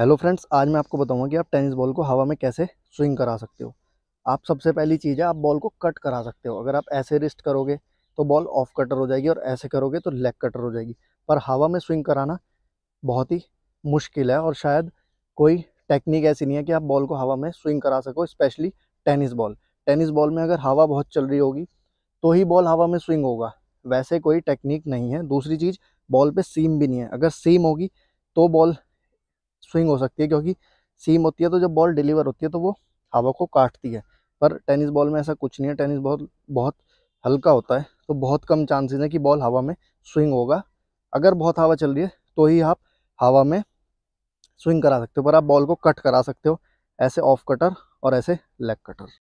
hello friends आज मैं आपको बताऊंगा कि आप टेनिस बॉल को हवा में कैसे स्विंग करा सकते हो आप सबसे पहली चीज़ है आप बॉल को कट करा सकते हो अगर आप ऐसे रिस्ट करोगे तो बॉल ऑफ कटर हो जाएगी और ऐसे करोगे तो लेग कटर हो जाएगी पर हवा में स्विंग कराना बहुत ही मुश्किल है और शायद कोई टेक्निक ऐसी नहीं है कि आप बॉल को हवा में स्विंग करा सको specially tennis ball tennis ball में अगर हवा बहुत चल रही होगी तो ही बॉल हवा में स्विंग होगा वैसे कोई टेक्निक नहीं है दूसरी चीज़ बॉल पर सीम भी नहीं है अगर सीम होगी तो बॉल स्विंग हो सकती है क्योंकि सीम होती है तो जब बॉल डिलीवर होती है तो वो हवा को काटती है पर टेनिस बॉल में ऐसा कुछ नहीं है टेनिस बॉल बहुत हल्का होता है तो बहुत कम चांसेस हैं कि बॉल हवा में स्विंग होगा अगर बहुत हवा चल रही है तो ही आप हवा में स्विंग करा सकते हो पर आप बॉल को कट करा सकते हो ऐसे ऑफ कटर और ऐसे लेग कटर